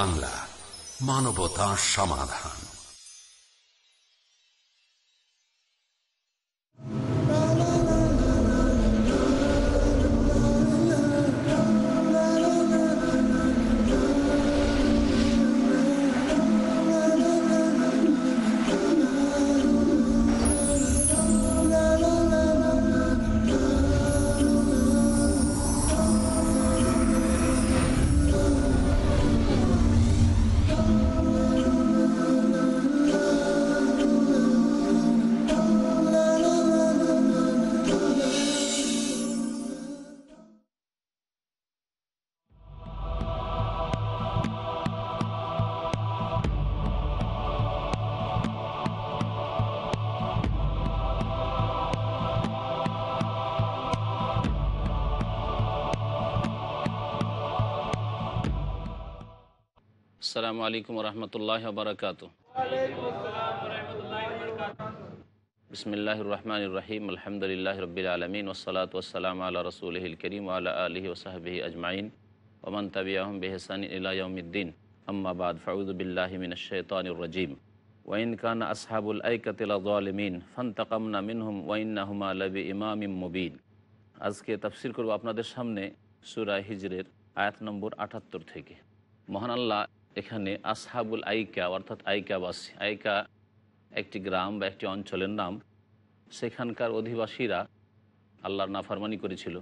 বাংলা মানবতা সমাধান আসসালামু আলাইকুম রহমতুল্লাহ বারকাত বিসমিল্লাহ রহমান রহিম আলহামদুলিল্লাহ রবিল আলমিন ওসলাত ওসালাম আল্লাহ রসুলহিল করিম আল্লাহ আলহি ওসাহবি আজমাইন ওমান তাবি আহম বেহসান ইলাউদ্দিন আম্মাবাদ ফাউদুবিল্লাহমিন শৈতানরজিম ওয়াইন খান আসহাবুল আইকাতিলামিন ফান্তকামনা মিনহুম ওয়াইনাহমা আলবি ইমাম মুবিন আজকে তফসিল করব আপনাদের সামনে সুরা হিজরের আয়াত নম্বর আটাত্তর থেকে মহান আল্লাহ এখানে আসহাবুল আইকা অর্থাৎ আইকাবাসী আইকা একটি গ্রাম বা একটি অঞ্চলের নাম সেখানকার অধিবাসীরা আল্লাহর ফরমানি করেছিল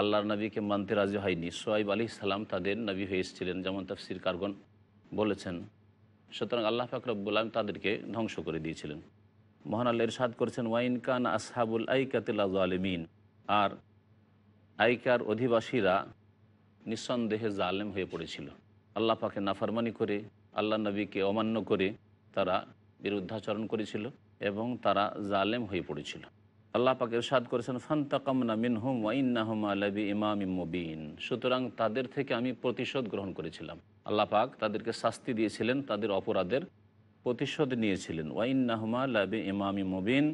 আল্লাহর নবীকে মানতে রাজি হয়নি সোয়াইব আলী সালাম তাদের নবী হয়ে এসেছিলেন যেমন তাফসির কারগন বলেছেন সুতরাং আল্লাহ ফাকরবুল আলম তাদেরকে ধ্বংস করে দিয়েছিলেন মোহন আল্লাহ ইরশাদ করেছেন ওয়াইন কান আসহাবুল আইকাতিল আলমিন আর আইকার অধিবাসীরা নিঃসন্দেহে জালেম হয়ে পড়েছিল আল্লাহ পাকে নাফারমানি করে আল্লাহ নবীকে অমান্য করে তারা বিরুদ্ধাচরণ করেছিল এবং তারা জালেম হয়ে পড়েছিল আল্লাহ পাকে সাদ করেছেন ফান্তাকামনা মিনহুম ওয়াইন্নাহম আলবি ইমাম মুবিন সুতরাং তাদের থেকে আমি প্রতিশোধ গ্রহণ করেছিলাম আল্লাহ পাক তাদেরকে শাস্তি দিয়েছিলেন তাদের অপরাধের প্রতিশোধ নিয়েছিলেন ওয়াইন্নাহমা লাবি ইমামি মুবিন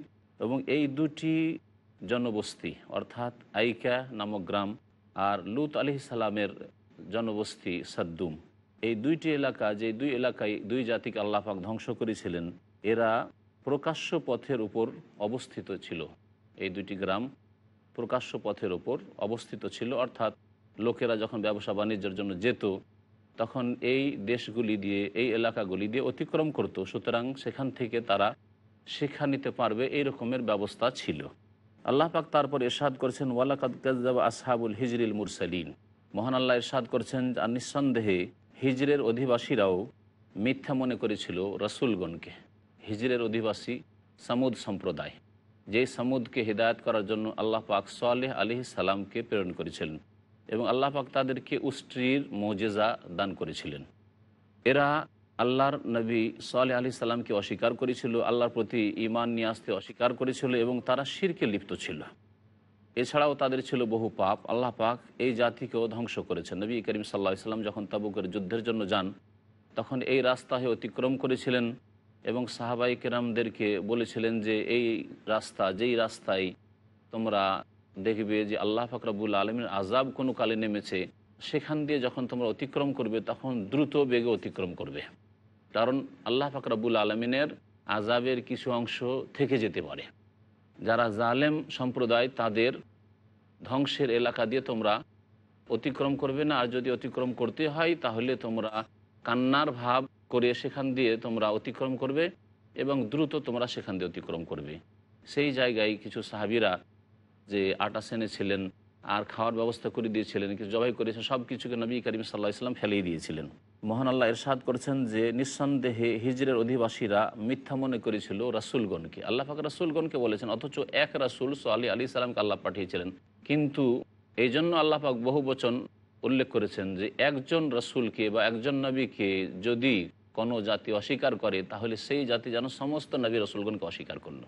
এবং এই দুটি জনবস্তি অর্থাৎ আইকা নামক গ্রাম আর লুত আলি সালামের জনবস্তি সাদ্দুম এই দুইটি এলাকা যে দুই এলাকায় দুই জাতিকে আল্লাহাক ধ্বংস করেছিলেন এরা প্রকাশ্য পথের উপর অবস্থিত ছিল এই দুইটি গ্রাম প্রকাশ্য পথের উপর অবস্থিত ছিল অর্থাৎ লোকেরা যখন ব্যবসা বাণিজ্যের জন্য যেত তখন এই দেশগুলি দিয়ে এই এলাকাগুলি দিয়ে অতিক্রম করত সুতরাং সেখান থেকে তারা শিক্ষা নিতে পারবে এই রকমের ব্যবস্থা ছিল আল্লাহ পাক তারপর এরশাদ করেছেন ওয়ালাকাদ আসহাবুল হিজরিল মুরসালিন মহান আল্লাহ এরশাদ করছেন নিঃসন্দেহে হিজরের অধিবাসীরাও মিথ্যা মনে করেছিল রসুলগণকে হিজরের অধিবাসী সামুদ সম্প্রদায় যে সামুদকে হিদায়ত করার জন্য আল্লাহ পাক সোয়ালেহ আলি সালামকে প্রেরণ করেছিলেন এবং আল্লাহ পাক তাদেরকে উষ্ট্রির মজেজা দান করেছিলেন এরা আল্লাহর নবী সোয়ালে আলি সাল্লামকে অস্বীকার করেছিল আল্লাহর প্রতি ইমান নিয়ে আসতে অস্বীকার করেছিল এবং তারা শিরকে লিপ্ত ছিল এছাড়াও তাদের ছিল বহু পাপ আল্লাহ পাক এই জাতিকেও ধ্বংস করেছেন নবী করিম সাল্লাহ ইসলাম যখন তাবুকের যুদ্ধের জন্য যান তখন এই রাস্তায় অতিক্রম করেছিলেন এবং সাহাবাই কেরামদেরকে বলেছিলেন যে এই রাস্তা যেই রাস্তায় তোমরা দেখবে যে আল্লাহ ফাকরাবুল আলমীর আজাব কোনো কালে নেমেছে সেখান দিয়ে যখন তোমরা অতিক্রম করবে তখন দ্রুত বেগে অতিক্রম করবে কারণ আল্লাহ ফাকরাবুল আলমিনের আজাবের কিছু অংশ থেকে যেতে পারে যারা জালেম সম্প্রদায় তাদের ধ্বংসের এলাকা দিয়ে তোমরা অতিক্রম করবে না আর যদি অতিক্রম করতে হয় তাহলে তোমরা কান্নার ভাব করে সেখান দিয়ে তোমরা অতিক্রম করবে এবং দ্রুত তোমরা সেখান দিয়ে অতিক্রম করবে সেই জায়গায় কিছু সাহাবিরা যে আটা সেনে ছিলেন আর খাওয়ার ব্যবস্থা করে দিয়েছিলেন কিছু জবাই করেছে সব কিছুকে নবী করিম সাল্লাহ ইসলাম ফেলিয়ে দিয়েছিলেন মহান আল্লাহ ইরশাদ করেছেন যে নিঃসন্দেহে হিজরের অধিবাসীরা মিথ্যা মনে করেছিল রাসুলগণকে আল্লাহ পাক রাসুলগণকে বলেছেন অথচ এক রাসুল সোয়ালি আলী সালামকে আল্লাহ পাঠিয়েছিলেন কিন্তু এই জন্য আল্লাহ পাক বহু বচন উল্লেখ করেছেন যে একজন রাসুলকে বা একজন নবীকে যদি কোনো জাতি অস্বীকার করে তাহলে সেই জাতি যেন সমস্ত নবী রসুলগণকে অস্বীকার করলো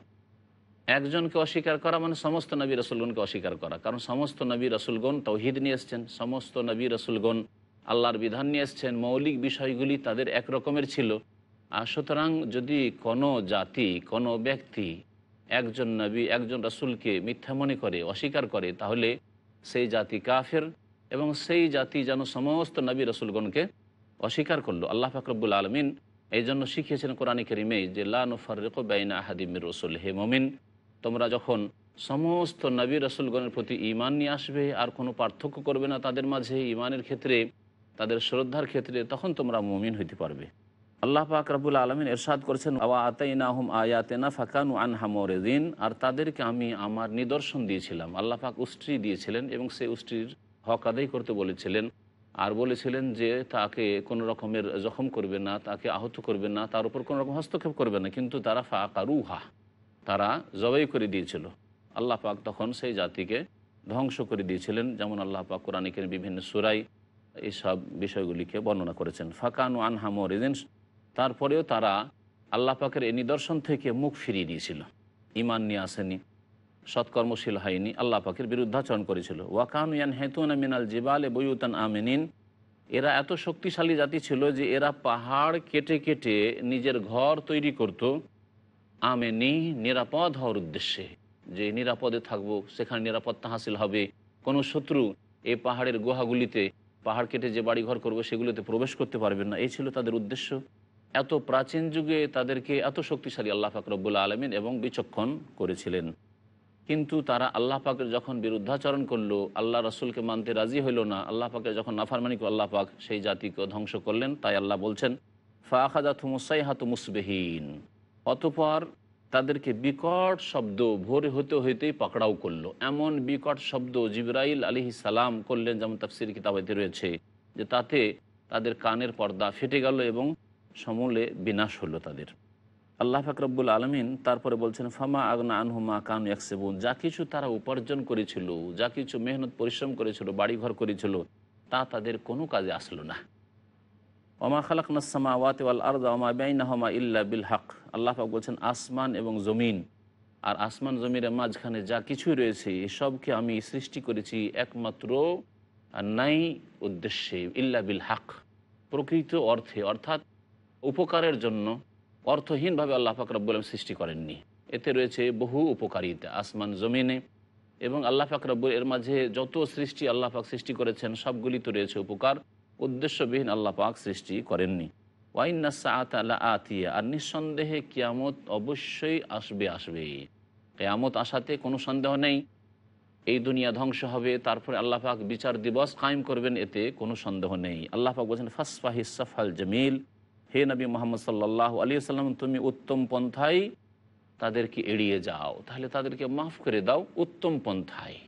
একজনকে অস্বীকার করা মানে সমস্ত নবী রসুলগণকে অস্বীকার করা কারণ সমস্ত নবী রসুলগণ তৌহিদ নিয়ে এসছেন সমস্ত নবী রসুলগণ আল্লাহর বিধান নিয়ে এসছেন মৌলিক বিষয়গুলি তাদের এক রকমের ছিল আর সুতরাং যদি কোনো জাতি কোনো ব্যক্তি একজন নবী একজন রসুলকে মিথ্যা মনে করে অস্বীকার করে তাহলে সেই জাতি কাফের এবং সেই জাতি যেন সমস্ত নবী রসুলগণকে অস্বীকার করলো আল্লাহ ফাকরবুল আলমিন এই জন্য শিখিয়েছেন কোরআন করিমে যে লানুফারেক বেইনা আহাদিমির রসুল হে মমিন তোমরা যখন সমস্ত নবী রসুলগণের প্রতি ইমান নিয়ে আসবে আর কোনো পার্থক্য করবে না তাদের মাঝে ইমানের ক্ষেত্রে তাদের শ্রদ্ধার ক্ষেত্রে তখন তোমরা মমিন হইতে পারবে আল্লাহ পাক রাবুল আলমিন এরশাদ করেছেন আওয়া আতাইনাহুম আয়াতেনা ফাকানু আনহা মোরেদিন আর তাদেরকে আমি আমার নিদর্শন দিয়েছিলাম আল্লাহ পাক উষ্ট্রি দিয়েছিলেন এবং সেই উষ্ট্রির হক আদায় করতে বলেছিলেন আর বলেছিলেন যে তাকে কোনো রকমের জখম করবে না তাকে আহত করবে না তার উপর কোনো রকম হস্তক্ষেপ করবে না কিন্তু তারা ফাকারুহা তারা জবাই করে দিয়েছিল আল্লাহ পাক তখন সেই জাতিকে ধ্বংস করে দিয়েছিলেন যেমন আল্লাহ পাক কোরআনিকের বিভিন্ন সুরাই এইসব বিষয়গুলিকে বর্ণনা করেছেন ফাকানু আনহা মরিদিন তারপরেও তারা আল্লাহ পাকের এই নিদর্শন থেকে মুখ ফিরিয়ে নিয়েছিল ইমান নিয়ে আসেনি সৎকর্মশীল হয়নি আল্লাহ পাকের বিরুদ্ধাচরণ করেছিল ওয়াকানু ইয়ান হেতুন মিনাল জিবাল এ বইউতান আমিনিন এরা এত শক্তিশালী জাতি ছিল যে এরা পাহাড় কেটে কেটে নিজের ঘর তৈরি করত আমেনি নিরাপদ হওয়ার উদ্দেশ্যে যে নিরাপদে থাকবো সেখানে নিরাপত্তা হাসিল হবে কোনো শত্রু এই পাহাড়ের গুহাগুলিতে পাহাড় কেটে যে বাড়িঘর করবে সেগুলোতে প্রবেশ করতে পারবেন না এই ছিল তাদের উদ্দেশ্য এত প্রাচীন যুগে তাদেরকে এত শক্তিশালী আল্লাহ পাক রব্বুল্লা আলমিন এবং বিচক্ষণ করেছিলেন কিন্তু তারা আল্লাহ পাকের যখন বিরুদ্ধাচরণ করলো আল্লাহ রসুলকে মানতে রাজি হইল না আল্লাহ পাকের যখন নাফারমানিক আল্লাহ পাক সেই জাতিকে ধ্বংস করলেন তাই আল্লাহ বলছেন ফাখাদা থুমুসাই হাতু মুসবেহীন অতপর তাদেরকে বিকট শব্দ ভোরে হতে হইতেই পাকড়াও করলো এমন বিকট শব্দ জিব্রাইল আলী সালাম করলেন যেমন তাফসির কিতাবাতে রয়েছে যে তাতে তাদের কানের পর্দা ফেটে গেল এবং সমূলে বিনাশ হলো তাদের আল্লাহ ফাকরবুল আলমিন তারপরে বলছেন ফামা আগনা আনহুমা কান একসেবুন যা কিছু তারা উপার্জন করেছিল যা কিছু মেহনত পরিশ্রম করেছিল বাড়িঘর করেছিল তা তাদের কোনো কাজে আসলো না ওমা খালাক নাসমা ওয়াত ওয়াল আরদা ওমা বেইনাহমা ইল্লা বিল হক আল্লাহ পাক বলছেন আসমান এবং জমিন আর আসমান জমিনের মাঝখানে যা কিছু রয়েছে এসবকে আমি সৃষ্টি করেছি একমাত্র নাই উদ্দেশ্যে ইল্লা বিল হক প্রকৃত অর্থে অর্থাৎ উপকারের জন্য অর্থহীনভাবে আল্লাহ পাক রব্বুল সৃষ্টি করেননি এতে রয়েছে বহু উপকারিতা আসমান জমিনে এবং আল্লাহ পাক রব্বুল এর মাঝে যত সৃষ্টি আল্লাহ পাক সৃষ্টি করেছেন সবগুলি তো রয়েছে উপকার উদ্দেশ্যবিহীন আল্লাহ পাক সৃষ্টি করেননি ওয়াইন্না সাত আল্লাহ আতিয়া আর নিঃসন্দেহে কিয়ামত অবশ্যই আসবে আসবে কেয়ামত আসাতে কোনো সন্দেহ নেই এই দুনিয়া ধ্বংস হবে তারপরে আল্লাহাক বিচার দিবস কায়েম করবেন এতে কোনো সন্দেহ নেই আল্লাহাক বলছেন ফাসফাহি সাফাল জমিল হে নবী মোহাম্মদ সাল্লাহ আলী সাল্লাম তুমি উত্তম পন্থায় তাদেরকে এড়িয়ে যাও তাহলে তাদেরকে মাফ করে দাও উত্তম পন্থায়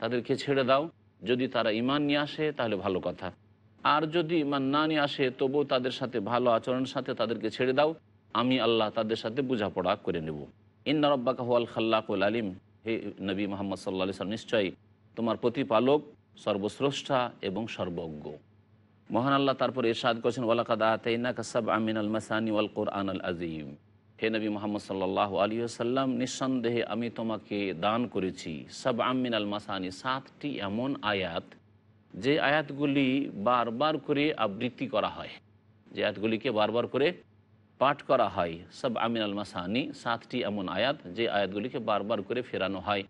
তাদেরকে ছেড়ে দাও যদি তারা ইমান নিয়ে আসে তাহলে ভালো কথা আর যদি মান্নানি আসে তবু তাদের সাথে ভালো আচরণের সাথে তাদেরকে ছেড়ে দাও আমি আল্লাহ তাদের সাথে বোঝাপড়া করে নেব ইন্না রব্বাকা হুয়াল খাল্লাকুল আলিম হে নবী মোহাম্মদ সাল্লা সাল নিশ্চয়ই তোমার প্রতিপালক সর্বশ্রেষ্ঠা এবং সর্বজ্ঞ মহান আল্লাহ তারপর এরশাদ করেছেন ওয়ালাকাদ আতাইনা কাসাব আমিন আল মাসানি ওয়াল কোরআন আল আজিম হে নবী মোহাম্মদ সাল্লাহ আলী আসাল্লাম নিঃসন্দেহে আমি তোমাকে দান করেছি সব আমিন আল মাসানি সাতটি এমন আয়াত যে আয়াতগুলি বারবার করে আবৃত্তি করা হয় যে আয়াতগুলিকে বারবার করে পাঠ করা হয় সব আমিন আল মাসানি সাতটি এমন আয়াত যে আয়াতগুলিকে বারবার করে ফেরানো হয়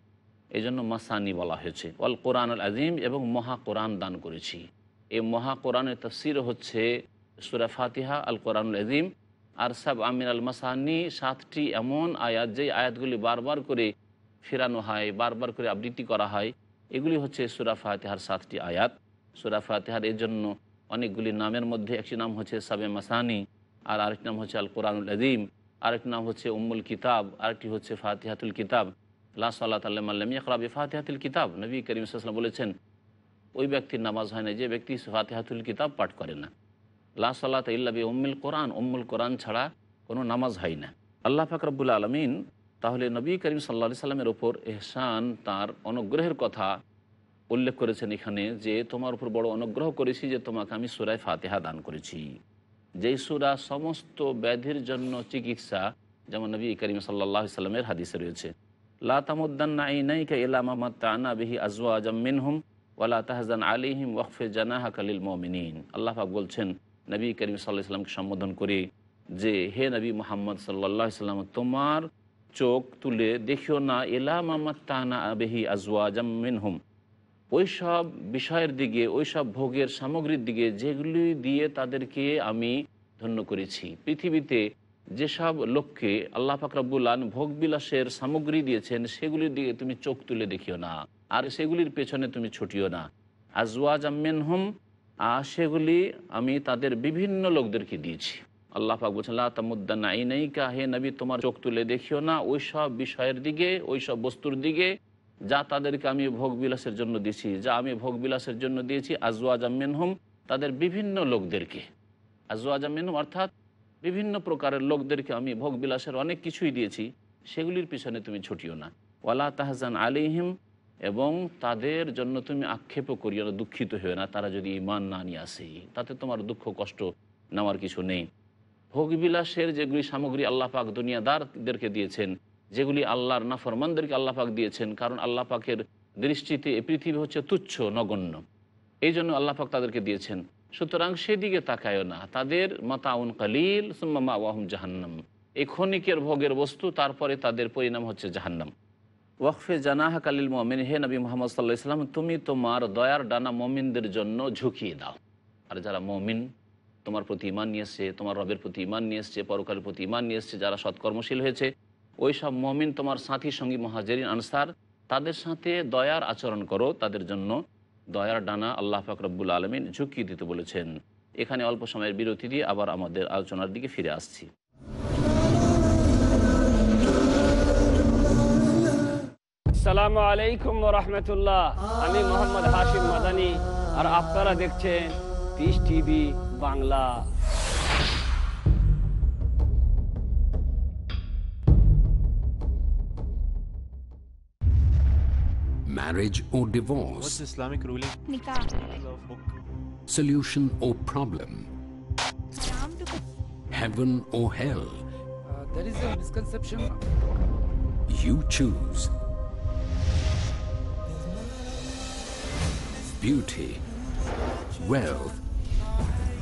এই জন্য মাসানি বলা হয়েছে অল কোরআন আল আজিম এবং মহা কোরআন দান করেছি এই মহা কোরআনের তফসির হচ্ছে সুরা ফাতিহা আল আল আজিম আর সব আমিন আল মাসানি সাতটি এমন আয়াত যে আয়াতগুলি বারবার করে ফেরানো হয় বারবার করে আবৃত্তি করা হয় এগুলি হচ্ছে সুরা ফাতেহার সাতটি আয়াত সুরা ফাতেহার এর জন্য অনেকগুলি নামের মধ্যে একটি নাম হচ্ছে সাবে মাসানি আর আরেকটি নাম হচ্ছে আল কোরআনুল আজিম আরেকটি নাম হচ্ছে উম্মুল কিতাব আরেকটি হচ্ছে ফাতিহাতুল কিতাব লা সাল্লাহ তাল্লাম আল্লাম ইয়াকরাবি ফাতিহাতুল কিতাব নবী করিম সাল্লাম বলেছেন ওই ব্যক্তির নামাজ হয় না যে ব্যক্তি ফাতেহাতুল কিতাব পাঠ করে না লা সাল্লাহ ইল্লাবি উম্মুল কোরআন উম্মুল কোরআন ছাড়া কোনো নামাজ হয় না আল্লাহ ফাকরবুল আলমিন তাহলে নবী করিম সাল্লা সাল্লামের ওপর এহসান তার অনুগ্রহের কথা উল্লেখ করেছেন এখানে যে তোমার উপর বড় অনুগ্রহ করেছি যে তোমাকে আমি সুরায় ফাতেহা দান করেছি যেই সুরা সমস্ত ব্যাধির জন্য চিকিৎসা যেমন নবী করিম সাল্লাহ সাল্লামের হাদিসে রয়েছে লাতামুদ্দান্নাইনাইকা ইলামা মাত্তানা বিহি আজওয়া জাম্মিনহুম ওয়ালা তাহজান আলিহিম ওয়াকফে জানাহা কালিল মমিনিন আল্লাহাক বলছেন নবী করিম সাল্লাহ সাল্লামকে সম্বোধন করে যে হে নবী মোহাম্মদ সাল্লাহ সাল্লাম তোমার চোখ তুলে দেখিও না এলা মামা তানা আবেহি হুম ওই সব বিষয়ের দিকে ওই সব ভোগের সামগ্রীর দিকে যেগুলি দিয়ে তাদেরকে আমি ধন্য করেছি পৃথিবীতে যেসব লোককে আল্লাহ ফাকরাবুল্লান ভোগবিলাসের সামগ্রী দিয়েছেন সেগুলির দিকে তুমি চোখ তুলে দেখিও না আর সেগুলির পেছনে তুমি ছুটিও না আজওয়াজ আম্মেন হুম আর সেগুলি আমি তাদের বিভিন্ন লোকদেরকে দিয়েছি আল্লাহ পাক বলছেন তামুদ্দান আইনাইকা হে নবী তোমার চোখ তুলে দেখিও না ওই সব বিষয়ের দিকে ওই সব বস্তুর দিকে যা তাদেরকে আমি ভোগ বিলাসের জন্য দিয়েছি যা আমি ভোগ বিলাসের জন্য দিয়েছি আজওয়াজ আমিন হোম তাদের বিভিন্ন লোকদেরকে আজওয়াজ আমিন হোম অর্থাৎ বিভিন্ন প্রকারের লোকদেরকে আমি ভোগ বিলাসের অনেক কিছুই দিয়েছি সেগুলির পিছনে তুমি ছুটিও না ওয়ালা তাহজান আলিহিম এবং তাদের জন্য তুমি আক্ষেপও করিও না দুঃখিত হয়ে না তারা যদি ইমান না নিয়ে আসে তাতে তোমার দুঃখ কষ্ট নেওয়ার কিছু নেই ভোগবিলাসের যেগুলি সামগ্রী আল্লাহ পাক দুনিয়াদারদেরকে দিয়েছেন যেগুলি আল্লাহর নাফরমানদেরকে আল্লাহ পাক দিয়েছেন কারণ আল্লাহ পাকের দৃষ্টিতে এ পৃথিবী হচ্ছে তুচ্ছ নগণ্য এই জন্য আল্লাহ পাক তাদেরকে দিয়েছেন সুতরাং সেদিকে তাকায়ও না তাদের মাতাউন কালিল সুম্মা ওয়াহম জাহান্নাম এই ক্ষণিকের ভোগের বস্তু তারপরে তাদের পরিণাম হচ্ছে জাহান্নাম ওয়াকফে জানাহ কালিল মমিন হে নবী মোহাম্মদ সাল্লাহ ইসলাম তুমি তোমার দয়ার ডানা মমিনদের জন্য ঝুঁকিয়ে দাও আর যারা মমিন তোমার প্রতি ইমান নিয়ে এসছে তোমার রবের প্রতি ইমান নিয়ে এসছে পরকালের প্রতি ইমান নিয়ে এসছে যারা সৎকর্মশীল হয়েছে ওই সব মমিন তোমার সাথী সঙ্গী মহাজেরিন আনসার তাদের সাথে দয়ার আচরণ করো তাদের জন্য দয়ার ডানা আল্লাহ ফাকরবুল আলমিন ঝুঁকি দিতে বলেছেন এখানে অল্প সময়ের বিরতি দিয়ে আবার আমাদের আলোচনার দিকে ফিরে আসছি সালামু আলাইকুম রহমতুল্লাহ আমি মোহাম্মদ হাশিম মাদানি আর আপনারা দেখছেন Peace TV Bangla marriage or divorce what's islamic ruling Nikah. solution or problem heaven or hell uh, there is a misconception you choose beauty wealth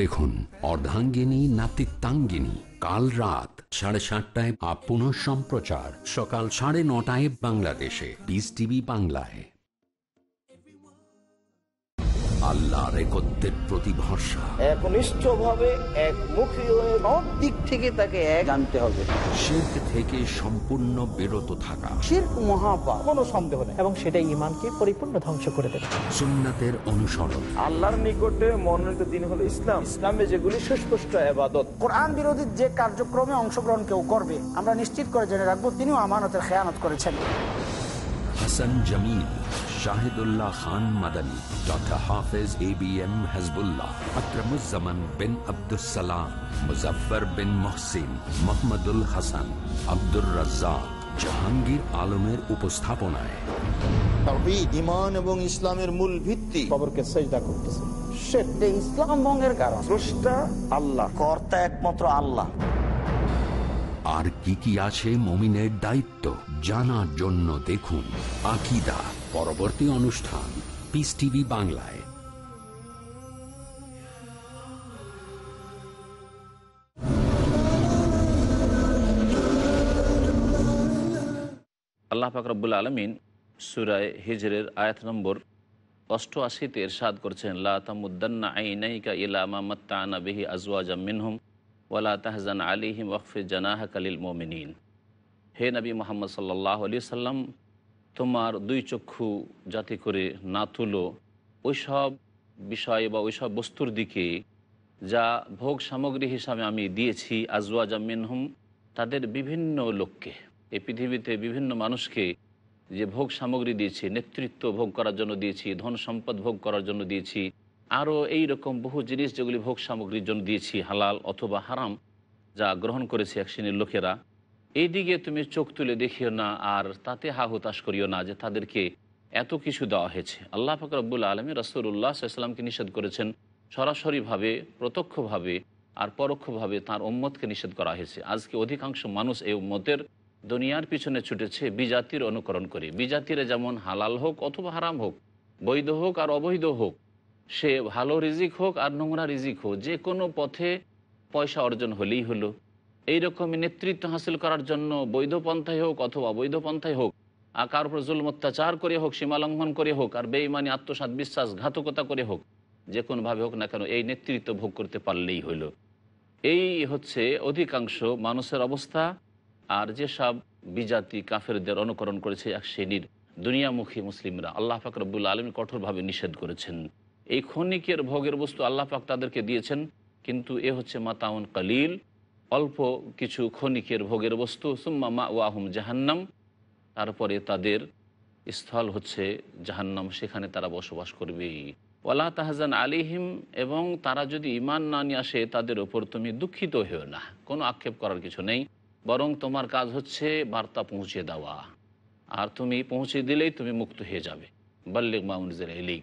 দেখুন অর্ধাঙ্গিনী নাতিত্বাঙ্গিনী কাল রাত সাড়ে সাতটায় আপ সম্প্রচার সকাল সাড়ে নটায় বাংলাদেশে বিস টিভি বাংলায় আল্লাহর একত্রের প্রতি ভরসা একনিষ্ঠ দিক থেকে তাকে এক হবে থেকে সম্পূর্ণ বিরত থাকা সন্দেহ এবং পরিপূর্ণ ধ্বংস করে অনুসরণ আল্লাহর নিকটে মনোনীত দিন হলো ইসলাম যেগুলি বিরোধী যে কার্যক্রমে অংশগ্রহণ কেউ করবে আমরা নিশ্চিত করে জেনে রাখবো তিনিও আমানতের খেয়ানত করেছেন Hasan Shahidullah Khan Madani doctor Hafez A B M bin Abdussalam bin Mohammadul Hasan Abdur Razzak Jahangir আলমের উপস্থাপনায় ইমান এবং ইসলামের মূল ভিত্তি খবরকে করতেছে ইসলাম কারণ আল্লাহ আর কি কি আছে মমিনের দায়িত্ব জানার জন্য দেখুন আকিদা পরবর্তী অনুষ্ঠান পিস টিভি বাংলায় আল্লাহ ফাকরবুল আলমিন সুরায় হিজরের আয়াত নম্বর অষ্টআশিতে এরশাদ করছেন লা তামুদ্দান্না আইনাইকা ইলামা মত্তানা বিহি আজওয়াজা মিনহুম ওয়ালা তাহজান আলিহিম ওয়ফে জানাহ কালিল মোমিন হে নবী মোহাম্মদ সাল্লাহ আলি সাল্লাম তোমার দুই চক্ষু যাতে করে না তুলো ওইসব বিষয় বা ওইসব বস্তুর দিকে যা ভোগ সামগ্রী হিসাবে আমি দিয়েছি আজওয়া জামিন হুম তাদের বিভিন্ন লোককে এই পৃথিবীতে বিভিন্ন মানুষকে যে ভোগ সামগ্রী দিয়েছি নেতৃত্ব ভোগ করার জন্য দিয়েছি ধন সম্পদ ভোগ করার জন্য দিয়েছি আরও এই রকম বহু জিনিস যেগুলি ভোগ সামগ্রীর জন্য দিয়েছি হালাল অথবা হারাম যা গ্রহণ করেছে এক শ্রেণীর লোকেরা এই দিকে তুমি চোখ তুলে দেখিও না আর তাতে হা হতাশ করিও না যে তাদেরকে এত কিছু দেওয়া হয়েছে আল্লাহ ফকরবুল আলমী রাসুল্লাহ ইসলামকে নিষেধ করেছেন সরাসরিভাবে প্রত্যক্ষভাবে আর পরোক্ষভাবে তার উম্মতকে নিষেধ করা হয়েছে আজকে অধিকাংশ মানুষ এই উম্মতের দুনিয়ার পিছনে ছুটেছে বিজাতির অনুকরণ করে বিজাতিরা যেমন হালাল হোক অথবা হারাম হোক বৈধ হোক আর অবৈধ হোক সে ভালো রিজিক হোক আর নোংরা রিজিক হোক যে কোনো পথে পয়সা অর্জন হলেই হলো এই রকম নেতৃত্ব হাসিল করার জন্য বৈধ পন্থায় হোক অথবা বৈধ পন্থায় হোক আর কার উপর জুল অত্যাচার করে হোক সীমালঙ্ঘন করে হোক আর বেইমানি আত্মসাত বিশ্বাসঘাতকতা করে হোক যে কোনোভাবে হোক না কেন এই নেতৃত্ব ভোগ করতে পারলেই হইল এই হচ্ছে অধিকাংশ মানুষের অবস্থা আর যেসব বিজাতি কাফেরদের অনুকরণ করেছে এক শ্রেণীর দুনিয়ামুখী মুসলিমরা আল্লাহ ফাকরবুল আলমী কঠোরভাবে নিষেধ করেছেন এই ক্ষণিকের ভোগের বস্তু আল্লাহ পাক তাদেরকে দিয়েছেন কিন্তু এ হচ্ছে মাতাউন কালিল অল্প কিছু ক্ষণিকের ভোগের বস্তু সুম্মা মা ওয়াহুম জাহান্নাম তারপরে তাদের স্থল হচ্ছে জাহান্নাম সেখানে তারা বসবাস করবে ওলা তাহজান আলিহিম এবং তারা যদি ইমান না নিয়ে আসে তাদের ওপর তুমি দুঃখিত হও না কোনো আক্ষেপ করার কিছু নেই বরং তোমার কাজ হচ্ছে বার্তা পৌঁছে দেওয়া আর তুমি পৌঁছে দিলেই তুমি মুক্ত হয়ে যাবে বল্লিক মাউনজের এলিক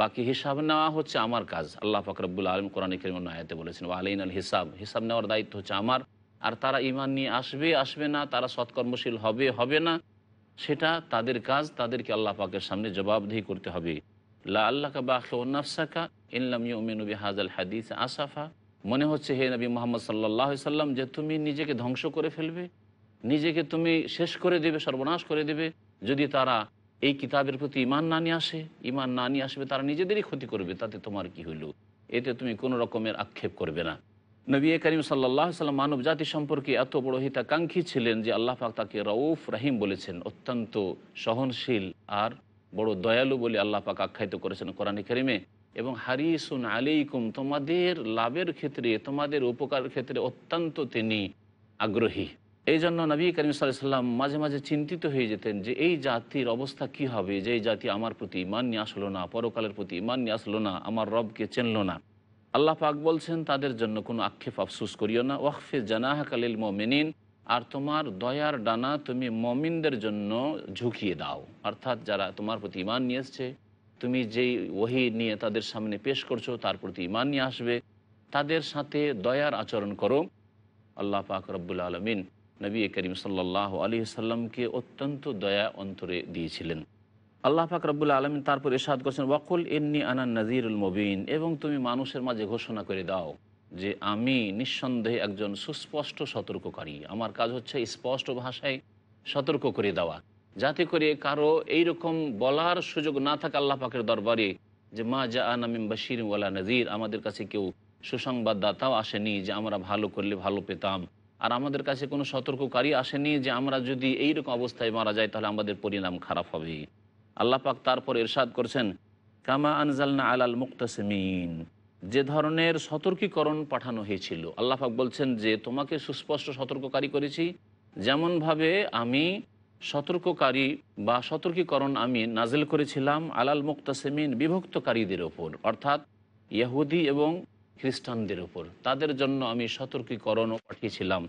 বাকি হিসাব নেওয়া হচ্ছে আমার কাজ আল্লাহ ফকরবুল আলম কোরআন কেরিমন আয়াতে বলেছেন আলাইন আল হিসাব হিসাব নেওয়ার দায়িত্ব হচ্ছে আমার আর তারা ইমান নিয়ে আসবে আসবে না তারা সৎকর্মশীল হবে হবে না সেটা তাদের কাজ তাদেরকে আল্লাহ পাকের সামনে জবাবদিহি করতে হবে লা আল্লাহকা বাখনাফসাকা ইনলাম ইউমিনবী হাজাল হাদিস আসাফা মনে হচ্ছে হে নবী মোহাম্মদ সাল্লাহ সাল্লাম যে তুমি নিজেকে ধ্বংস করে ফেলবে নিজেকে তুমি শেষ করে দেবে সর্বনাশ করে দেবে যদি তারা এই কিতাবের প্রতি ইমান না নিয়ে আসে ইমান না নিয়ে আসবে তারা নিজেদেরই ক্ষতি করবে তাতে তোমার কি হইল এতে তুমি কোনো রকমের আক্ষেপ করবে না নবী করিম সাল্লাহ সাল্লাম মানব জাতি সম্পর্কে এত বড় হিতাকাঙ্ক্ষী ছিলেন যে আল্লাহ পাক তাকে রউফ রাহিম বলেছেন অত্যন্ত সহনশীল আর বড় দয়ালু বলে আল্লাহ পাক আখ্যায়িত করেছেন কোরআন করিমে এবং হারিসুন আলাইকুম তোমাদের লাভের ক্ষেত্রে তোমাদের উপকারের ক্ষেত্রে অত্যন্ত তিনি আগ্রহী এই জন্য নবী করিম সাল্লাম মাঝে মাঝে চিন্তিত হয়ে যেতেন যে এই জাতির অবস্থা কি হবে যে এই জাতি আমার প্রতি ইমান নিয়ে আসলো না পরকালের প্রতি ইমান নিয়ে আসলো না আমার রবকে চেনল না আল্লাহ পাক বলছেন তাদের জন্য কোনো আক্ষেপ আফসুস করিও না ওয়াকফে জানাহ কালিল মমিনিন আর তোমার দয়ার ডানা তুমি মমিনদের জন্য ঝুঁকিয়ে দাও অর্থাৎ যারা তোমার প্রতি ইমান নিয়ে এসছে তুমি যেই ওহি নিয়ে তাদের সামনে পেশ করছো তার প্রতি ইমান নিয়ে আসবে তাদের সাথে দয়ার আচরণ করো আল্লাহ পাক রব্বুল আলমিন নবী করিম সাল্লাহ আলী সাল্লামকে অত্যন্ত দয়া অন্তরে দিয়েছিলেন আল্লাহ পাক রব্বুল আলমিন তারপর ইসাদ করছেন ওয়াকুল এন্নি আনা নজিরুল মবিন এবং তুমি মানুষের মাঝে ঘোষণা করে দাও যে আমি নিঃসন্দেহে একজন সুস্পষ্ট সতর্ককারী আমার কাজ হচ্ছে স্পষ্ট ভাষায় সতর্ক করে দেওয়া যাতে করে কারো এই রকম বলার সুযোগ না থাকে আল্লাহ পাকের দরবারে যে মা যা আনামিম বাশির ওয়ালা নজির আমাদের কাছে কেউ সুসংবাদদাতাও আসেনি যে আমরা ভালো করলে ভালো পেতাম আর আমাদের কাছে কোনো সতর্ককারী আসেনি যে আমরা যদি এইরকম অবস্থায় মারা যাই তাহলে আমাদের পরিণাম খারাপ হবে আল্লাহ পাক তারপর এরশাদ করছেন কামা আনজালনা আলাল মুক্তাসমিন যে ধরনের সতর্কীকরণ পাঠানো হয়েছিল আল্লাহ পাক বলছেন যে তোমাকে সুস্পষ্ট সতর্ককারী করেছি যেমনভাবে আমি সতর্ককারী বা সতর্কীকরণ আমি নাজেল করেছিলাম আলাল মুক্তাসেমিন বিভক্তকারীদের ওপর অর্থাৎ ইহুদি এবং খ্রিস্টানদের উপর তাদের জন্য আমি সতর্কীকরণও পাঠিয়েছিলাম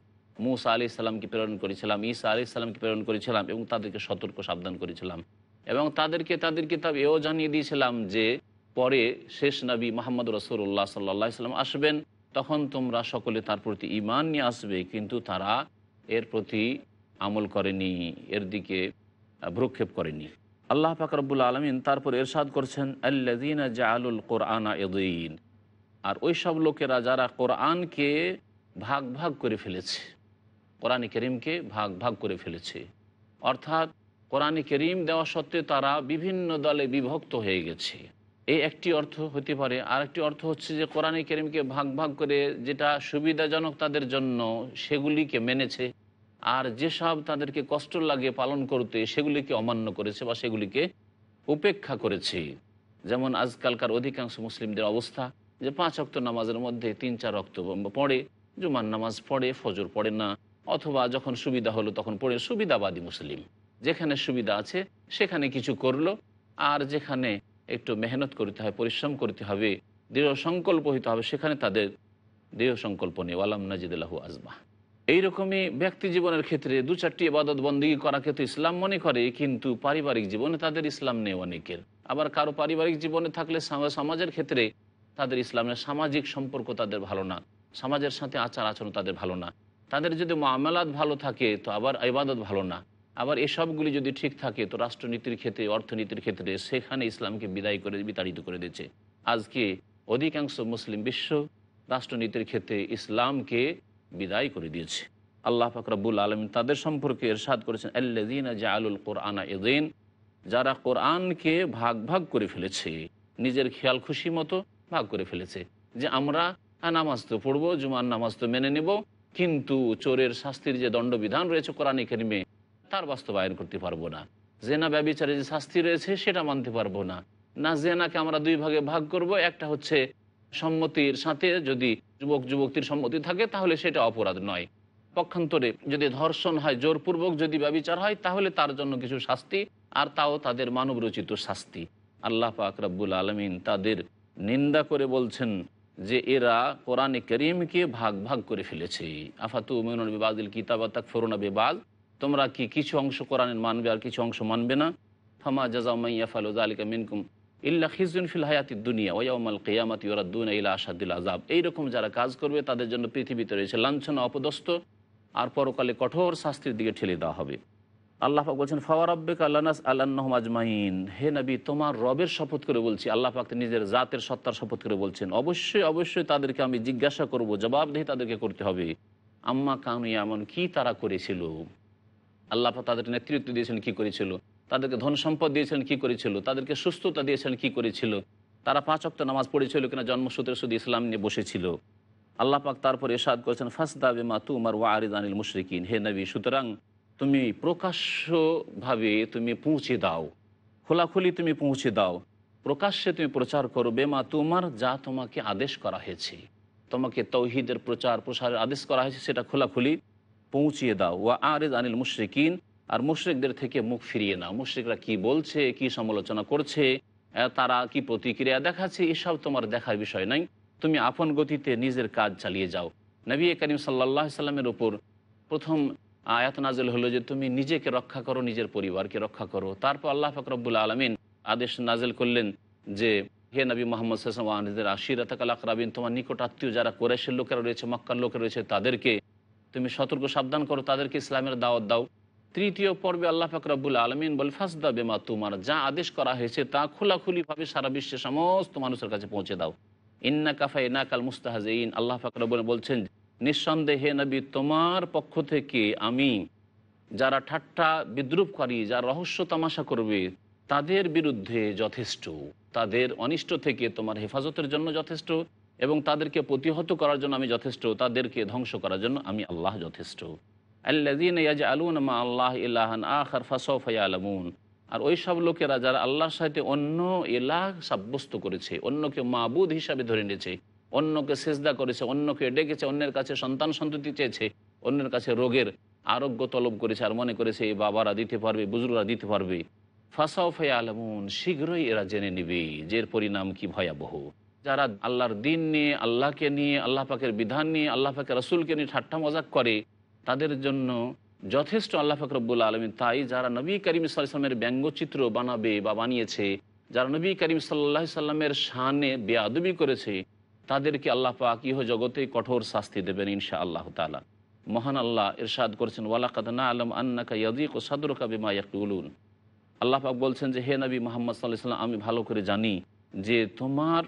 মুসা আলি ইসলামকে প্রেরণ করেছিলাম ঈসা আলি ইসলামকে প্রেরণ করেছিলাম এবং তাদেরকে সতর্ক সাবধান করেছিলাম এবং তাদেরকে তাদের কিতাব এও জানিয়ে দিয়েছিলাম যে পরে শেষ নবী মোহাম্মদ রসুল্লাহ সাল্লা সাল্লাম আসবেন তখন তোমরা সকলে তার প্রতি ইমান নিয়ে আসবে কিন্তু তারা এর প্রতি আমল করেনি এর দিকে ভ্রক্ষেপ করেনি আল্লাহ ফাকরবুল আলমিন তারপর এরশাদ করছেন আল্লাদিনা জাআলুল কোরআনা এদিন আর ওই সব লোকেরা যারা কোরআনকে ভাগ ভাগ করে ফেলেছে কোরআন করিমকে ভাগ ভাগ করে ফেলেছে অর্থাৎ কোরআন করিম দেওয়া সত্ত্বে তারা বিভিন্ন দলে বিভক্ত হয়ে গেছে এই একটি অর্থ হতে পারে আর একটি অর্থ হচ্ছে যে কোরআন করিমকে ভাগ ভাগ করে যেটা সুবিধাজনক তাদের জন্য সেগুলিকে মেনেছে আর যেসব তাদেরকে কষ্ট লাগে পালন করতে সেগুলিকে অমান্য করেছে বা সেগুলিকে উপেক্ষা করেছে যেমন আজকালকার অধিকাংশ মুসলিমদের অবস্থা যে পাঁচ অক্ত নামাজের মধ্যে তিন চার অক্ত পড়ে জুমার নামাজ পড়ে ফজর পড়ে না অথবা যখন সুবিধা হলো তখন পড়ে সুবিধাবাদী মুসলিম যেখানে সুবিধা আছে সেখানে কিছু করলো আর যেখানে একটু মেহনত করতে হয় পরিশ্রম করতে হবে দৃঢ় সংকল্প হইতে হবে সেখানে তাদের দৃঢ় সংকল্প নেই ওয়ালাম নাজিদুল্লাহু আজমা এইরকমই ব্যক্তি জীবনের ক্ষেত্রে দু চারটি আবাদত বন্দী করা তো ইসলাম মনে করে কিন্তু পারিবারিক জীবনে তাদের ইসলাম নেই অনেকের আবার কারো পারিবারিক জীবনে থাকলে সমাজের ক্ষেত্রে তাদের ইসলামের সামাজিক সম্পর্ক তাদের ভালো না সমাজের সাথে আচার আচরণ তাদের ভালো না তাদের যদি মামলাত ভালো থাকে তো আবার ইবাদত ভালো না আবার এসবগুলি যদি ঠিক থাকে তো রাষ্ট্রনীতির ক্ষেত্রে অর্থনীতির ক্ষেত্রে সেখানে ইসলামকে বিদায় করে বিতাড়িত করে দিচ্ছে আজকে অধিকাংশ মুসলিম বিশ্ব রাষ্ট্রনীতির ক্ষেত্রে ইসলামকে বিদায় করে দিয়েছে আল্লাহ ফাকরাবুল আলম তাদের সম্পর্কে এরশাদ করেছেন আল্লাদিন জাআলুল কোরআনা এদিন যারা কোরআনকে ভাগ ভাগ করে ফেলেছে নিজের খেয়াল খুশি মতো ভাগ করে ফেলেছে যে আমরা নামাজ তো পড়বো জুমার নামাজ তো মেনে নেব কিন্তু চোরের শাস্তির যে দণ্ডবিধান রয়েছে কোরআন এখানে তার বাস্তবায়ন করতে পারবো না জেনা ব্যবচারে যে শাস্তি রয়েছে সেটা মানতে পারবো না না জেনাকে আমরা দুই ভাগে ভাগ করব একটা হচ্ছে সম্মতির সাথে যদি যুবক যুবকটির সম্মতি থাকে তাহলে সেটা অপরাধ নয় পক্ষান্তরে যদি ধর্ষণ হয় জোরপূর্বক যদি ব্যবিচার হয় তাহলে তার জন্য কিছু শাস্তি আর তাও তাদের মানবরচিত শাস্তি আল্লাহ পাক রব্বুল আলমিন তাদের নিন্দা করে বলছেন যে এরা কোরআনে করিমকে ভাগ ভাগ করে ফেলেছে আফাতু মেনুন বিবাদিল কিতাবাতাক তাক ফরুনা বিবাদ তোমরা কি কিছু অংশ কোরআনের মানবে আর কিছু অংশ মানবে না ফামা জাজামাইয়া আলিকা মিনকুম ইল্লা খিজুন ফিল হায়াতি দুনিয়া ওয়াউমাল কেয়ামাত ইউরাদ্দুন ইলা আসাদুল আজাব এইরকম যারা কাজ করবে তাদের জন্য পৃথিবীতে রয়েছে লাঞ্ছনা অপদস্থ আর পরকালে কঠোর শাস্তির দিকে ঠেলে দেওয়া হবে আল্লাহাক বলছেন ফাওয়া রব্বেক আল্লানাস আল্লাহ আজমাইন হে নবী তোমার রবের শপথ করে বলছি আল্লাহাক নিজের জাতের সত্তার শপথ করে বলছেন অবশ্যই অবশ্যই তাদেরকে আমি জিজ্ঞাসা করব জবাবদেহি তাদেরকে করতে হবে আম্মা কানু এমন কি তারা করেছিল আল্লাহ তাদের নেতৃত্ব দিয়েছেন কি করেছিল তাদেরকে ধন সম্পদ দিয়েছিলেন কি করেছিল তাদেরকে সুস্থতা দিয়েছেন কি করেছিল তারা পাঁচ অক্ত নামাজ পড়েছিল কিনা জন্মসূত্রে শুধু ইসলাম নিয়ে বসেছিল আল্লাহ পাক তারপর এসাদ করেছেন ফাসদা বেমা তুমার ওয়া আনিল মুশরিকিন হে নবী সুতরাং তুমি প্রকাশ্যভাবে তুমি পৌঁছে দাও খোলাখুলি তুমি পৌঁছে দাও প্রকাশ্যে তুমি প্রচার করো বেমা তোমার যা তোমাকে আদেশ করা হয়েছে তোমাকে তৌহিদের প্রচার প্রসারের আদেশ করা হয়েছে সেটা খোলাখুলি পৌঁছিয়ে দাও ওয়া আরেজ আনিল মুশ্রিকিন আর মুশ্রিকদের থেকে মুখ ফিরিয়ে নাও মুশ্রিকরা কি বলছে কি সমালোচনা করছে তারা কি প্রতিক্রিয়া দেখাচ্ছে এসব তোমার দেখার বিষয় নাই তুমি আপন গতিতে নিজের কাজ চালিয়ে যাও নবী করিম সাল্লা সাল্লামের উপর প্রথম আয়াত নাজেল হলো যে তুমি নিজেকে রক্ষা করো নিজের পরিবারকে রক্ষা করো তারপর আল্লাহ ফকরবুল আলমিন আদেশ নাজেল করলেন যে হে নবী মোহাম্মদ সাসম আহমদের আশির আকরাবিন তোমার নিকট আত্মীয় যারা কোরেশের লোকেরা রয়েছে মক্কার লোকের রয়েছে তাদেরকে তুমি সতর্ক সাবধান করো তাদেরকে ইসলামের দাওয়াত দাও তৃতীয় পর্বে আল্লাহ ফাকরাবুল আলমিন বল ফাসদা বেমা তোমার যা আদেশ করা হয়েছে তা খোলাখুলিভাবে সারা বিশ্বের সমস্ত মানুষের কাছে পৌঁছে দাও ইন্না কাফা ইনাকাল মুস্তাহাজ ইন আল্লাহ ফাকরাবুল বলছেন নিঃসন্দেহে নবী তোমার পক্ষ থেকে আমি যারা ঠাট্টা করি যারা রহস্য তামাশা করবে তাদের বিরুদ্ধে যথেষ্ট তাদের অনিষ্ট থেকে তোমার হেফাজতের জন্য যথেষ্ট এবং তাদেরকে প্রতিহত করার জন্য আমি যথেষ্ট তাদেরকে ধ্বংস করার জন্য আমি আল্লাহ যথেষ্ট আল্লাহ আলমুন আর ওই সব লোকেরা যারা আল্লাহর সাথে অন্য এলাহ সাব্যস্ত করেছে অন্যকে মাবুদ হিসাবে ধরে নিয়েছে অন্যকে সেজদা করেছে অন্যকে ডেকেছে অন্যের কাছে সন্তান সন্ততি চেয়েছে অন্যের কাছে রোগের আরোগ্য তলব করেছে আর মনে করেছে এই বাবারা দিতে পারবে বুজুরা দিতে পারবে ফাসাউফে আলমন শীঘ্রই এরা জেনে নিবে যে পরিণাম কি ভয়াবহ যারা আল্লাহর দিন নিয়ে আল্লাহকে নিয়ে আল্লাহ পাকের বিধান নিয়ে আল্লাহ পাকে রসুলকে নিয়ে ঠাট্টা মজাক করে তাদের জন্য যথেষ্ট আল্লাহ ফাকরবুল আলমী তাই যারা নবী করিম ইসলামের ব্যঙ্গচিত্র বানাবে বা বানিয়েছে যারা নবী করিম সাল্লা সাল্লামের শানে বেয়াদবি করেছে তাদেরকে আল্লাহ পাক ইহ জগতে কঠোর শাস্তি দেবেন ইনশা আল্লাহ তালা মহান আল্লাহ ইরশাদ করেছেন ওয়ালাকাদ না আলম আন্নাকা ইয়াদিক ও সাদুরকা বিমা ইয়াকুলুন আল্লাহ পাক বলছেন যে হে নবী মোহাম্মদ সাল্লাহ সাল্লাম আমি ভালো করে জানি যে তোমার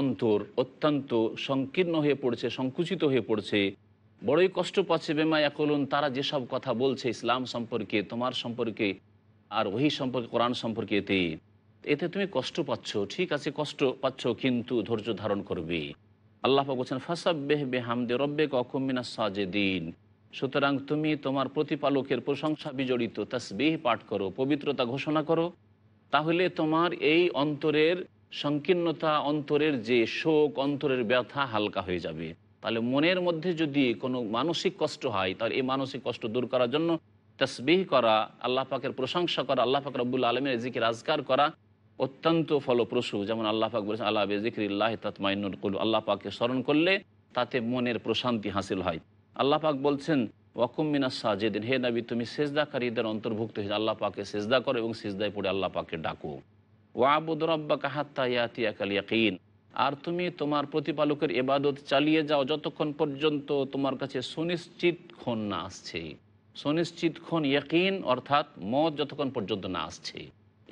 অন্তর অত্যন্ত সংকীর্ণ হয়ে পড়ছে সংকুচিত হয়ে পড়ছে বড়ই কষ্ট পাচ্ছে বেমা ইয়াকুলুন তারা যেসব কথা বলছে ইসলাম সম্পর্কে তোমার সম্পর্কে আর ওহি সম্পর্কে কোরআন সম্পর্কে এতে এতে তুমি কষ্ট পাচ্ছ ঠিক আছে কষ্ট পাচ্ছ কিন্তু ধৈর্য ধারণ করবে আল্লাহ বলছেন ফাসাব্বেহ বেহামদে রব্বে কখমিনা সাজেদিন সুতরাং তুমি তোমার প্রতিপালকের প্রশংসা বিজড়িত স্বেহ পাঠ করো পবিত্রতা ঘোষণা করো তাহলে তোমার এই অন্তরের সংকীর্ণতা অন্তরের যে শোক অন্তরের ব্যথা হালকা হয়ে যাবে তাহলে মনের মধ্যে যদি কোনো মানসিক কষ্ট হয় তাহলে এই মানসিক কষ্ট দূর করার জন্য তসবিহ করা আল্লাহ পাকের প্রশংসা করা আল্লাহ পাক রব্বুল আলমের এজিকে রাজগার করা অত্যন্ত ফলপ্রসূ যেমন আল্লাহ পাক বলেছেন আল্লাহ জিক্রিল্লাহ তাতমাইনুল কুল আল্লাহ পাককে স্মরণ করলে তাতে মনের প্রশান্তি হাসিল হয় আল্লাহ পাক বলছেন ওয়াকুমিনা সাজেদিন হে নাবি তুমি সেজদাকারীদের অন্তর্ভুক্ত হয়েছে আল্লাহ পাকে সেজদা করো এবং সেজদায় পড়ে আল্লাহ পাকে ডাকো ওয়াবুদ রব্বা কাহাত্তা ইয়াতিয়াকাল ইয়াকিন আর তুমি তোমার প্রতিপালকের এবাদত চালিয়ে যাও যতক্ষণ পর্যন্ত তোমার কাছে সুনিশ্চিত ক্ষণ না আসছে সুনিশ্চিত ক্ষণ ইয়াকিন অর্থাৎ মত যতক্ষণ পর্যন্ত না আসছে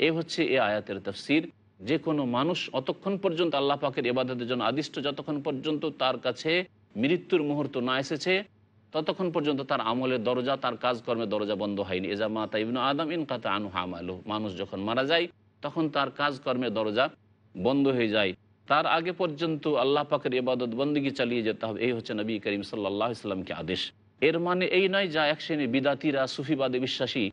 এ হচ্ছে এ আয়াতের তফসির যে কোনো মানুষ অতক্ষণ পর্যন্ত আল্লাহ পাকের এবাদতের জন্য আদিষ্ট যতক্ষণ পর্যন্ত তার কাছে মৃত্যুর মুহূর্ত না এসেছে ততক্ষণ পর্যন্ত তার আমলের দরজা তার কাজকর্মের দরজা বন্ধ হয়নি এজা মা তাই আদম ইন কাতা আনু হামালু মানুষ যখন মারা যায় তখন তার কাজকর্মের দরজা বন্ধ হয়ে যায় তার আগে পর্যন্ত আল্লাহ পাকের ইবাদত বন্দীগী চালিয়ে যেতে হবে এই হচ্ছে নবী করিম সাল্লাহ ইসলামকে আদেশ এর মানে এই নয় যা এক শ্রেণী বিদাতিরা সুফিবাদে বিশ্বাসী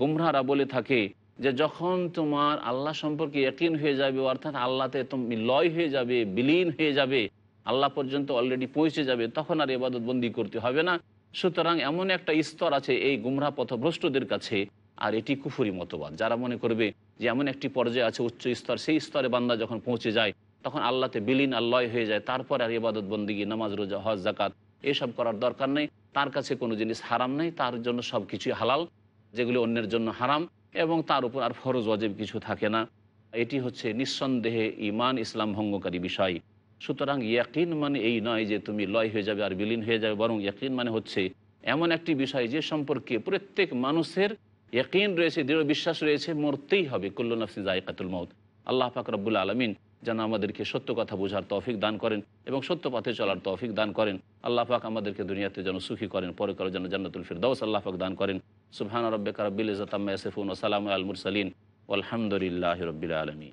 গুমরারা বলে থাকে যে যখন তোমার আল্লাহ সম্পর্কে একিন হয়ে যাবে অর্থাৎ আল্লাহতে তুমি লয় হয়ে যাবে বিলীন হয়ে যাবে আল্লাহ পর্যন্ত অলরেডি পৌঁছে যাবে তখন আর এবাদত বন্দি করতে হবে না সুতরাং এমন একটা স্তর আছে এই গুমরা পথভ্রষ্টদের কাছে আর এটি কুফুরি মতবাদ যারা মনে করবে যে এমন একটি পর্যায়ে আছে উচ্চ স্তর সেই স্তরে বান্দা যখন পৌঁছে যায় তখন আল্লাহতে বিলীন আর লয় হয়ে যায় তারপর আর ইবাদত বন্দিগি নামাজ রোজা হজ জাকাত এসব করার দরকার নেই তার কাছে কোনো জিনিস হারাম নেই তার জন্য সব কিছুই হালাল যেগুলি অন্যের জন্য হারাম এবং তার উপর আর ফরজ অজেব কিছু থাকে না এটি হচ্ছে নিঃসন্দেহে ইমান ইসলাম ভঙ্গকারী বিষয় সুতরাং ইয়াকিন মানে এই নয় যে তুমি লয় হয়ে যাবে আর বিলীন হয়ে যাবে বরং ইয়াকিন মানে হচ্ছে এমন একটি বিষয় যে সম্পর্কে প্রত্যেক মানুষের ইয়াকিন রয়েছে দৃঢ় বিশ্বাস রয়েছে মরতেই হবে কল্যাণাফসি জায়কাতুল মত আল্লাহ পাক রব্বুল আলমিন যেন আমাদেরকে সত্য কথা বোঝার তৌফিক দান করেন এবং সত্য পথে চলার তৌফিক দান করেন আল্লাহ পাক আমাদেরকে দুনিয়াতে যেন সুখী করেন করো যেন জান্নাতুল ফিরদাউস আল্লাহ পাক দান করেন সুবহান রব্বিক রব্বিল ইজাতাম্মা ইয়াসিফুন ওয়া সালামু আল মুরসালিন ওয়ালহামদুলিল্লাহি রব্বিল আলামিন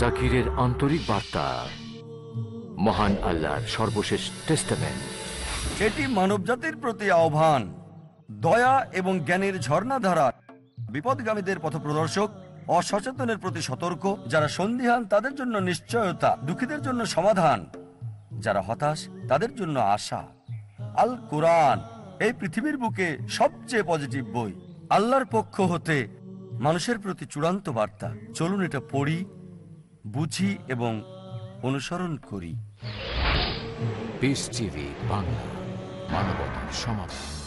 জাকিরের আন্তরিক বার্তা মহান আল্লাহর সর্বশেষ টেস্টামেন্ট এটি মানবজাতির প্রতি আহ্বান দয়া এবং জ্ঞানের ঝর্ণাধারা বিপদগামীদের পথপ্রদর্শক অসচেতনের প্রতি সতর্ক যারা সন্ধিহান তাদের জন্য নিশ্চয়তা দুঃখীদের জন্য সমাধান যারা হতাশ তাদের জন্য আশা আল কোরআন এই পৃথিবীর বুকে সবচেয়ে পজিটিভ বই আল্লাহর পক্ষ হতে মানুষের প্রতি চূড়ান্ত বার্তা চলুন এটা পড়ি বুঝি এবং অনুসরণ করি বাংলা মানবতার সমাধান